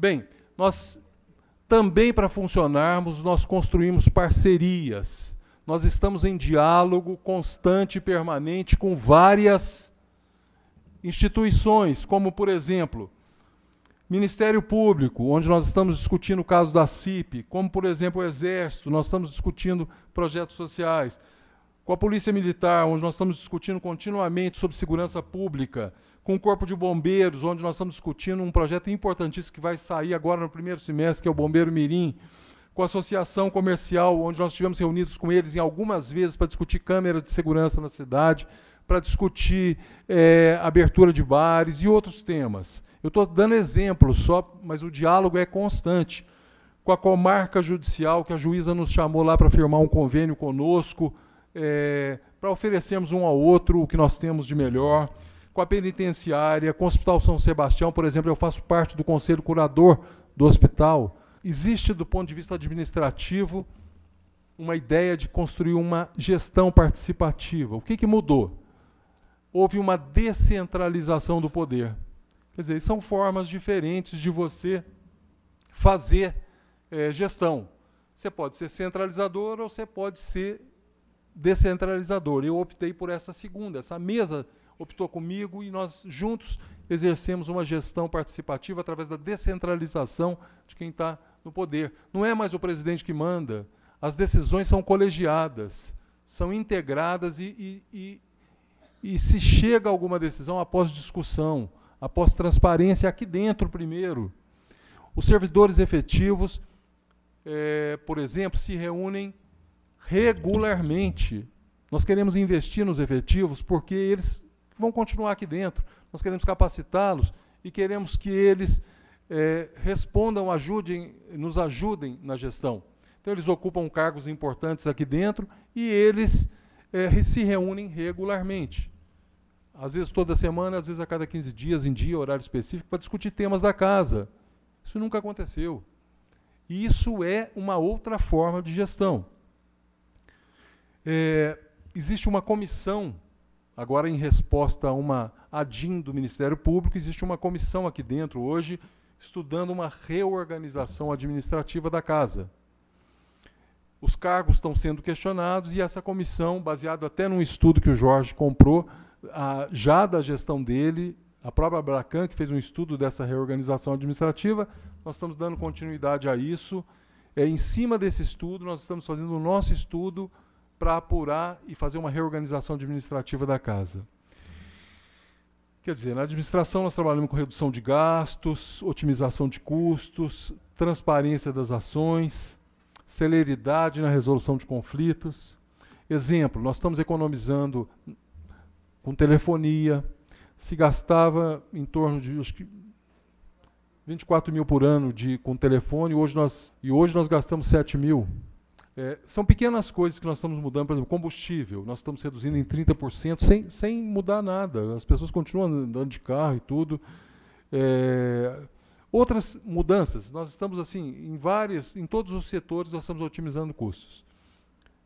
Bem, nós também para funcionarmos, nós construímos parcerias. Nós estamos em diálogo constante e permanente com várias instituições, como, por exemplo, Ministério Público, onde nós estamos discutindo o caso da CIP, como, por exemplo, o Exército, nós estamos discutindo projetos sociais com a Polícia Militar, onde nós estamos discutindo continuamente sobre segurança pública, com o Corpo de Bombeiros, onde nós estamos discutindo um projeto importantíssimo que vai sair agora no primeiro semestre, que é o Bombeiro Mirim, com a Associação Comercial, onde nós estivemos reunidos com eles em algumas vezes para discutir câmeras de segurança na cidade, para discutir é, abertura de bares e outros temas. Eu estou dando exemplos só, mas o diálogo é constante. Com a comarca judicial, que a juíza nos chamou lá para firmar um convênio conosco, é, para oferecermos um ao outro o que nós temos de melhor, com a penitenciária, com o Hospital São Sebastião, por exemplo, eu faço parte do conselho curador do hospital. Existe, do ponto de vista administrativo, uma ideia de construir uma gestão participativa. O que, que mudou? Houve uma descentralização do poder. Quer dizer, são formas diferentes de você fazer é, gestão. Você pode ser centralizador ou você pode ser descentralizador. Eu optei por essa segunda. Essa mesa optou comigo e nós juntos exercemos uma gestão participativa através da descentralização de quem está no poder. Não é mais o presidente que manda. As decisões são colegiadas, são integradas e, e, e, e se chega a alguma decisão após discussão, após transparência aqui dentro primeiro. Os servidores efetivos, é, por exemplo, se reúnem regularmente. Nós queremos investir nos efetivos porque eles vão continuar aqui dentro. Nós queremos capacitá-los e queremos que eles é, respondam, ajudem, nos ajudem na gestão. Então, eles ocupam cargos importantes aqui dentro e eles é, se reúnem regularmente. Às vezes toda semana, às vezes a cada 15 dias, em dia, horário específico, para discutir temas da casa. Isso nunca aconteceu. E isso é uma outra forma de gestão. É, existe uma comissão, agora em resposta a uma ADIM do Ministério Público, existe uma comissão aqui dentro hoje estudando uma reorganização administrativa da casa. Os cargos estão sendo questionados e essa comissão, baseada até num estudo que o Jorge comprou, a, já da gestão dele, a própria Bracan, que fez um estudo dessa reorganização administrativa, nós estamos dando continuidade a isso. É, em cima desse estudo, nós estamos fazendo o nosso estudo para apurar e fazer uma reorganização administrativa da casa. Quer dizer, na administração nós trabalhamos com redução de gastos, otimização de custos, transparência das ações, celeridade na resolução de conflitos. Exemplo, nós estamos economizando com telefonia, se gastava em torno de acho que 24 mil por ano de, com telefone, hoje nós, e hoje nós gastamos 7 mil é, são pequenas coisas que nós estamos mudando, por exemplo, combustível, nós estamos reduzindo em 30% sem, sem mudar nada. As pessoas continuam andando de carro e tudo. É, outras mudanças, nós estamos assim, em várias, em todos os setores nós estamos otimizando custos.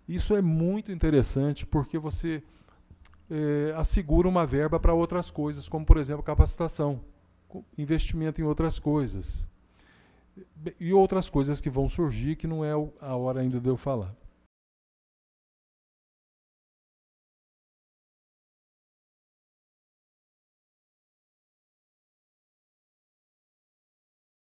Isso é muito interessante porque você é, assegura uma verba para outras coisas, como por exemplo capacitação, investimento em outras coisas e outras coisas que vão surgir que não é a hora ainda de eu falar.